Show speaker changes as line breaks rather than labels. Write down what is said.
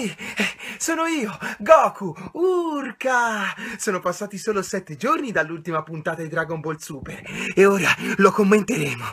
Ehi, sono io, Goku, Urka! Sono passati solo sette giorni dall'ultima puntata di Dragon Ball Super
e ora lo commenteremo.